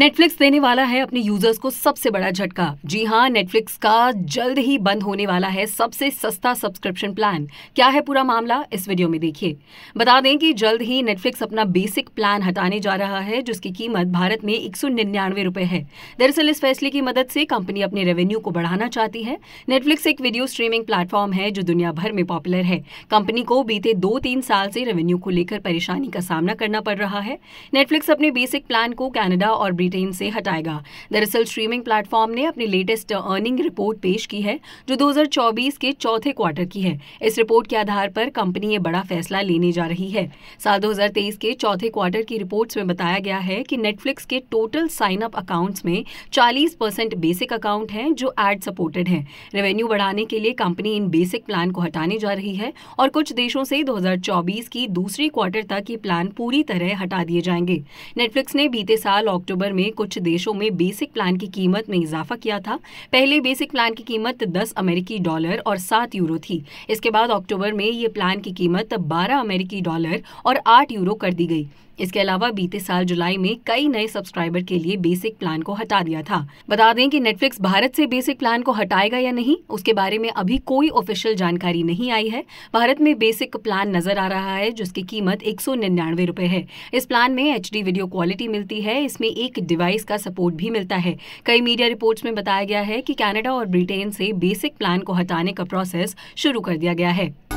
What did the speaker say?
Netflix देने वाला है अपने यूजर्स को सबसे बड़ा झटका जी हाँ नेटफ्लिक्स का जल्द ही बंद होने वाला है सबसे सस्ता सब्सक्रिप्शन प्लान क्या है पूरा मामला इस वीडियो में देखिए बता दें कि जल्द ही नेटफ्लिक्स अपना बेसिक प्लान हटाने जा रहा है जिसकी कीमत भारत में एक सौ है दरअसल इस फैसले की मदद से कंपनी अपने रेवेन्यू को बढ़ाना चाहती है नेटफ्लिक्स एक वीडियो स्ट्रीमिंग प्लेटफॉर्म है जो दुनिया भर में पॉपुलर है कंपनी को बीते दो तीन साल से रेवेन्यू को लेकर परेशानी का सामना करना पड़ रहा है नेटफ्लिक्स अपने बेसिक प्लान को कैनेडा और रिटेन से हटाएगा दरअसल स्ट्रीमिंग प्लेटफॉर्म ने अपनी लेटेस्ट अर्निंग रिपोर्ट पेश की है जो 2024 के चौथे क्वार्टर की है इस रिपोर्ट के आधार पर कंपनी ये बड़ा फैसला लेने जा रही है साल 2023 के चौथे क्वार्टर की रिपोर्ट्स में बताया गया है कि नेटफ्लिक्स के टोटल साइन अप अकाउंट्स में 40 परसेंट बेसिक अकाउंट हैं जो एड सपोर्टेड हैं रेवेन्यू बढ़ाने के लिए कंपनी इन बेसिक प्लान को हटाने जा रही है और कुछ देशों से 2024 की दूसरी क्वार्टर तक ये प्लान पूरी तरह हटा दिए जाएंगे नेटफ्लिक्स ने बीते साल अक्टूबर में कुछ देशों में बेसिक प्लान की कीमत में इजाफा किया था पहले बेसिक प्लान की कीमत 10 अमेरिकी डॉलर और 7 यूरो थी इसके बाद अक्टूबर में ये प्लान की कीमत 12 अमेरिकी डॉलर और 8 यूरो कर दी गई इसके अलावा बीते साल जुलाई में कई नए सब्सक्राइबर के लिए बेसिक प्लान को हटा दिया था बता दें कि नेटफ्लिक्स भारत से बेसिक प्लान को हटाएगा या नहीं उसके बारे में अभी कोई ऑफिशियल जानकारी नहीं आई है भारत में बेसिक प्लान नजर आ रहा है जिसकी कीमत एक सौ है इस प्लान में एच वीडियो क्वालिटी मिलती है इसमें एक डिवाइस का सपोर्ट भी मिलता है कई मीडिया रिपोर्ट्स में बताया गया है कि कनाडा और ब्रिटेन से बेसिक प्लान को हटाने का प्रोसेस शुरू कर दिया गया है